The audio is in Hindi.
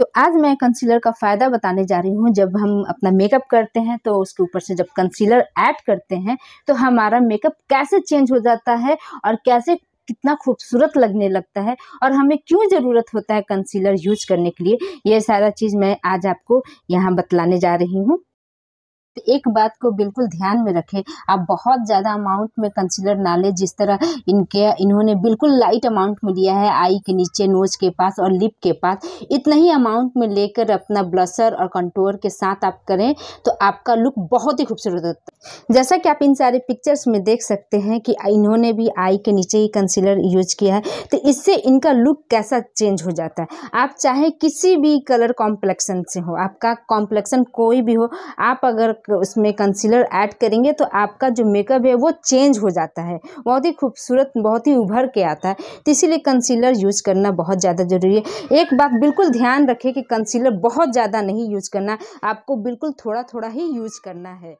तो आज मैं कंसीलर का फ़ायदा बताने जा रही हूँ जब हम अपना मेकअप करते हैं तो उसके ऊपर से जब कंसीलर ऐड करते हैं तो हमारा मेकअप कैसे चेंज हो जाता है और कैसे कितना खूबसूरत लगने लगता है और हमें क्यों ज़रूरत होता है कंसीलर यूज करने के लिए ये सारा चीज़ मैं आज आपको यहाँ बतलाने जा रही हूँ तो एक बात को बिल्कुल ध्यान में रखें आप बहुत ज़्यादा अमाउंट में कंसीलर ना लें जिस तरह इनके इन्होंने बिल्कुल लाइट अमाउंट में लिया है आई के नीचे नोज के पास और लिप के पास इतना ही अमाउंट में लेकर अपना ब्लसर और कंटोर के साथ आप करें तो आपका लुक बहुत ही खूबसूरत होता है जैसा कि आप इन सारे पिक्चर्स में देख सकते हैं कि इन्होंने भी आई के नीचे ही कंसीलर यूज किया है तो इससे इनका लुक कैसा चेंज हो जाता है आप चाहे किसी भी कलर कॉम्प्लेक्शन से हो आपका कॉम्प्लेक्शन कोई भी हो आप अगर उसमें कंसीलर ऐड करेंगे तो आपका जो मेकअप है वो चेंज हो जाता है बहुत ही खूबसूरत बहुत ही उभर के आता है तो इसीलिए कंसीलर यूज़ करना बहुत ज़्यादा ज़रूरी है एक बात बिल्कुल ध्यान रखें कि कंसीलर बहुत ज़्यादा नहीं यूज़ करना आपको बिल्कुल थोड़ा थोड़ा ही यूज़ करना है